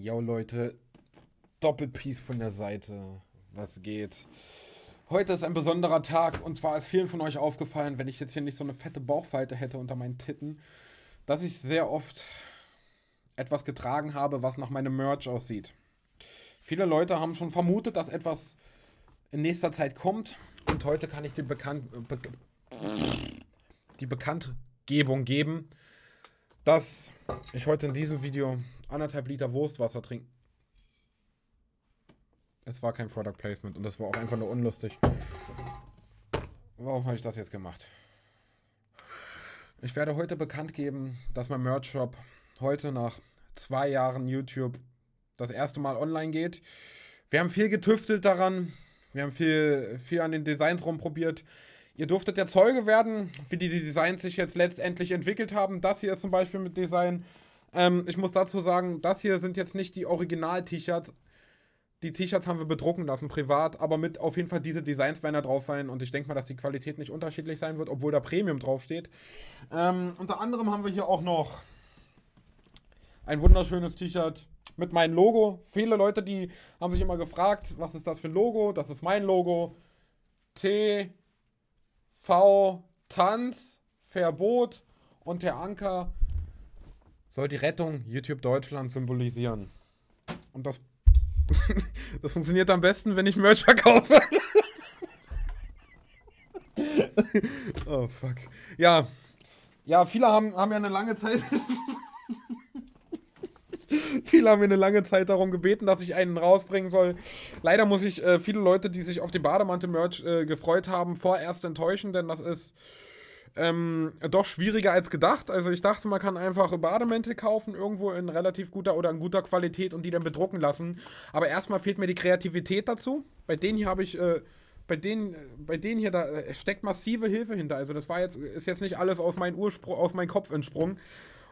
Yo Leute, Doppelpiece von der Seite. Was geht? Heute ist ein besonderer Tag und zwar ist vielen von euch aufgefallen, wenn ich jetzt hier nicht so eine fette Bauchfalte hätte unter meinen Titten, dass ich sehr oft etwas getragen habe, was nach meinem Merch aussieht. Viele Leute haben schon vermutet, dass etwas in nächster Zeit kommt und heute kann ich die, Bekannt äh, Be die Bekanntgebung geben, dass ich heute in diesem Video anderthalb Liter Wurstwasser trinken. Es war kein Product Placement und das war auch einfach nur unlustig. Warum habe ich das jetzt gemacht? Ich werde heute bekannt geben, dass mein Merch Shop heute nach zwei Jahren YouTube das erste Mal online geht. Wir haben viel getüftelt daran. Wir haben viel, viel an den Designs rumprobiert. Ihr durftet der Zeuge werden, wie die Designs sich jetzt letztendlich entwickelt haben. Das hier ist zum Beispiel mit Design ähm, ich muss dazu sagen, das hier sind jetzt nicht die Original-T-Shirts. Die T-Shirts haben wir bedrucken lassen, privat, aber mit auf jeden Fall diese Designs werden da drauf sein und ich denke mal, dass die Qualität nicht unterschiedlich sein wird, obwohl da Premium draufsteht. Ähm, unter anderem haben wir hier auch noch ein wunderschönes T-Shirt mit meinem Logo. Viele Leute, die haben sich immer gefragt, was ist das für ein Logo? Das ist mein Logo. T, V, Tanz, Verbot und der Anker soll die Rettung YouTube Deutschland symbolisieren. Und das, das funktioniert am besten, wenn ich Merch verkaufe. oh, fuck. Ja. Ja, viele haben, haben ja eine lange Zeit. viele haben mir eine lange Zeit darum gebeten, dass ich einen rausbringen soll. Leider muss ich äh, viele Leute, die sich auf den Bademantel-Merch äh, gefreut haben, vorerst enttäuschen, denn das ist ähm, doch schwieriger als gedacht. Also ich dachte, man kann einfach Bademäntel kaufen, irgendwo in relativ guter oder in guter Qualität und die dann bedrucken lassen. Aber erstmal fehlt mir die Kreativität dazu. Bei denen hier habe ich, äh, bei denen, bei denen hier, da äh, steckt massive Hilfe hinter. Also das war jetzt, ist jetzt nicht alles aus meinem Ursprung, aus meinem Kopf entsprungen.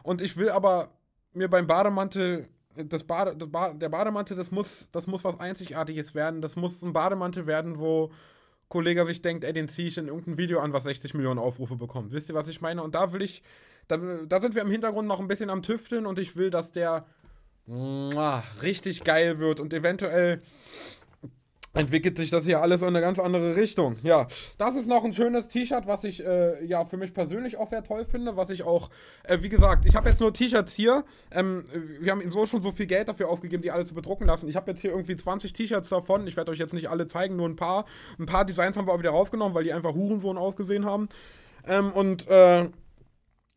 Und ich will aber mir beim Bademantel äh, das Bade, das ba der Bademantel, das muss, das muss was Einzigartiges werden. Das muss ein Bademantel werden, wo, Kollege sich denkt, ey, den ziehe ich in irgendein Video an, was 60 Millionen Aufrufe bekommt. Wisst ihr, was ich meine? Und da will ich, da, da sind wir im Hintergrund noch ein bisschen am Tüfteln und ich will, dass der mh, richtig geil wird und eventuell entwickelt sich das hier alles in eine ganz andere Richtung. Ja, das ist noch ein schönes T-Shirt, was ich äh, ja für mich persönlich auch sehr toll finde, was ich auch, äh, wie gesagt, ich habe jetzt nur T-Shirts hier. Ähm, wir haben so schon so viel Geld dafür ausgegeben, die alle zu bedrucken lassen. Ich habe jetzt hier irgendwie 20 T-Shirts davon. Ich werde euch jetzt nicht alle zeigen, nur ein paar. Ein paar Designs haben wir auch wieder rausgenommen, weil die einfach Hurensohn ausgesehen haben. Ähm, und äh,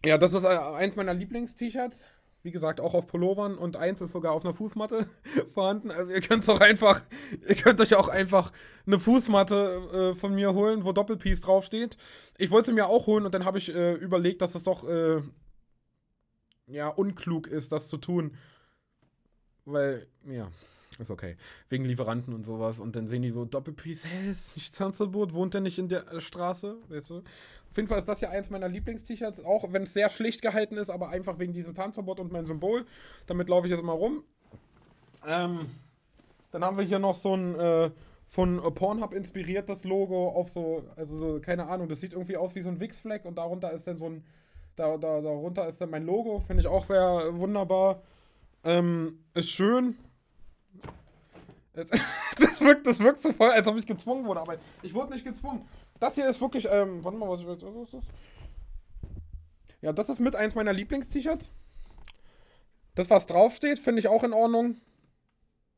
ja, das ist äh, eins meiner Lieblings-T-Shirts. Wie gesagt, auch auf Pullovern und eins ist sogar auf einer Fußmatte vorhanden. Also ihr könnt auch einfach, ihr könnt euch auch einfach eine Fußmatte äh, von mir holen, wo Doppelpiece draufsteht. Ich wollte sie mir auch holen und dann habe ich äh, überlegt, dass es das doch äh, ja unklug ist, das zu tun. Weil, ja ist okay. Wegen Lieferanten und sowas. Und dann sehen die so, Doppelpiece, hä, ist nicht Zanzelboot? Wohnt der nicht in der äh, Straße? Weißt du? Auf jeden Fall ist das ja eins meiner Lieblingst-T-Shirts, auch wenn es sehr schlicht gehalten ist, aber einfach wegen diesem Tanzverbot und mein Symbol. Damit laufe ich jetzt mal rum. Ähm, dann haben wir hier noch so ein äh, von Pornhub inspiriertes Logo auf so, also so, keine Ahnung, das sieht irgendwie aus wie so ein Wix-Flag und darunter ist dann so ein, da, da, darunter ist dann mein Logo, finde ich auch sehr wunderbar. Ähm, ist schön, Das wirkt, das wirkt so voll, als ob ich gezwungen wurde, aber ich wurde nicht gezwungen. Das hier ist wirklich, ähm, warte mal, was ist das? Ja, das ist mit eins meiner Lieblingst-T-Shirts. Das, was draufsteht, finde ich auch in Ordnung.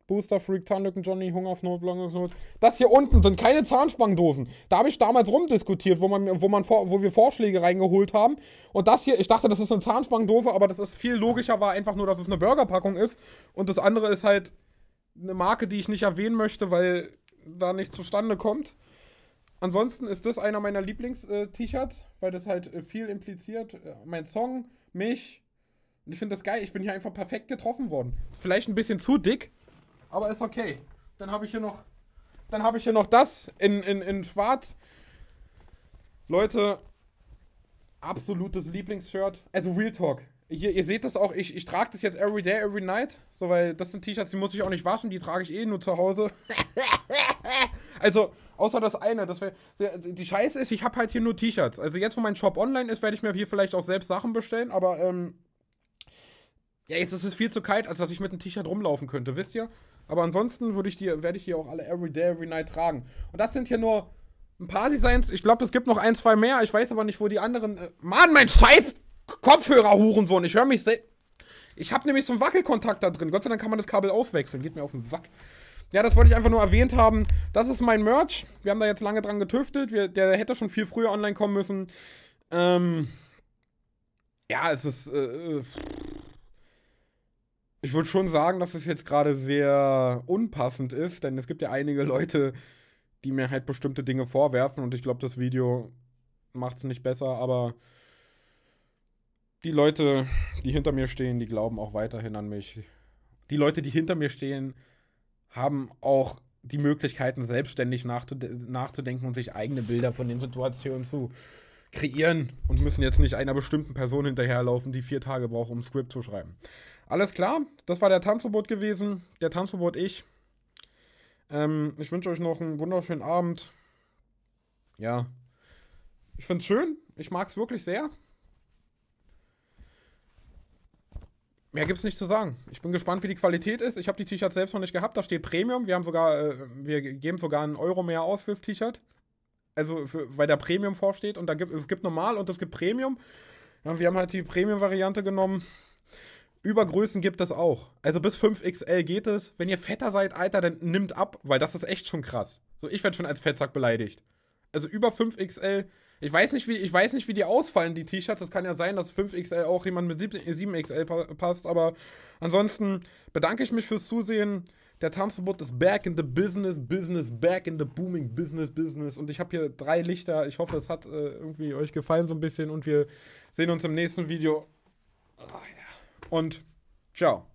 Booster Freak, Zahnlücken, Johnny, Hungersnot, Hungersnot. Das hier unten sind keine Zahnspangdosen. Da habe ich damals rumdiskutiert, wo, man, wo, man vor, wo wir Vorschläge reingeholt haben. Und das hier, ich dachte, das ist eine Zahnspangdose, aber das ist viel logischer, war einfach nur, dass es eine Burgerpackung ist. Und das andere ist halt eine Marke, die ich nicht erwähnen möchte, weil da nichts zustande kommt. Ansonsten ist das einer meiner Lieblings-T-Shirts, weil das halt äh, viel impliziert. Äh, mein Song, mich. Und ich finde das geil. Ich bin hier einfach perfekt getroffen worden. Vielleicht ein bisschen zu dick, aber ist okay. Dann habe ich hier noch. Dann habe ich hier noch das in, in, in Schwarz. Leute, absolutes Lieblingsshirt. Also Real Talk. Hier, ihr seht das auch, ich, ich trage das jetzt every day, every night. So, weil das sind T-Shirts, die muss ich auch nicht waschen, die trage ich eh nur zu Hause. also, außer das eine. Das wär, die Scheiße ist, ich habe halt hier nur T-Shirts. Also jetzt, wo mein Shop online ist, werde ich mir hier vielleicht auch selbst Sachen bestellen, aber ähm, ja, jetzt ist es viel zu kalt, als dass ich mit einem T-Shirt rumlaufen könnte, wisst ihr? Aber ansonsten würde ich die, werde ich hier auch alle every day, every night tragen. Und das sind hier nur ein paar Designs. Ich glaube, es gibt noch ein, zwei mehr. Ich weiß aber nicht, wo die anderen. Äh, Mann, mein Scheiß! Kopfhörer, Hurensohn. Ich höre mich selbst. Ich habe nämlich so einen Wackelkontakt da drin. Gott sei Dank kann man das Kabel auswechseln. Geht mir auf den Sack. Ja, das wollte ich einfach nur erwähnt haben. Das ist mein Merch. Wir haben da jetzt lange dran getüftet. Wir, der hätte schon viel früher online kommen müssen. Ähm. Ja, es ist. Äh, äh, ich würde schon sagen, dass es jetzt gerade sehr unpassend ist, denn es gibt ja einige Leute, die mir halt bestimmte Dinge vorwerfen und ich glaube, das Video macht es nicht besser, aber die Leute, die hinter mir stehen, die glauben auch weiterhin an mich. Die Leute, die hinter mir stehen, haben auch die Möglichkeiten, selbstständig nachzudenken und sich eigene Bilder von den Situationen zu kreieren und müssen jetzt nicht einer bestimmten Person hinterherlaufen, die vier Tage braucht, um ein Skript zu schreiben. Alles klar, das war der Tanzverbot gewesen, der Tanzverbot ich. Ähm, ich wünsche euch noch einen wunderschönen Abend. Ja, ich finde es schön, ich mag es wirklich sehr. Mehr gibt es nicht zu sagen. Ich bin gespannt, wie die Qualität ist. Ich habe die T-Shirts selbst noch nicht gehabt. Da steht Premium. Wir haben sogar, äh, wir geben sogar einen Euro mehr aus fürs T-Shirt. Also, für, weil da Premium vorsteht und da gibt es gibt normal und es gibt Premium. Ja, wir haben halt die Premium-Variante genommen. Übergrößen gibt es auch. Also bis 5XL geht es. Wenn ihr fetter seid, Alter, dann nimmt ab, weil das ist echt schon krass. So, ich werde schon als Fettsack beleidigt. Also über 5XL ich weiß nicht, wie, ich weiß nicht, wie die ausfallen, die T-Shirts. Das kann ja sein, dass 5XL auch jemand mit 7XL äh, pa passt. Aber ansonsten bedanke ich mich fürs Zusehen. Der Tanzverbot ist back in the business, business, back in the booming business, business. Und ich habe hier drei Lichter. Ich hoffe, es hat äh, irgendwie euch gefallen so ein bisschen. Und wir sehen uns im nächsten Video. Ah, Und ciao.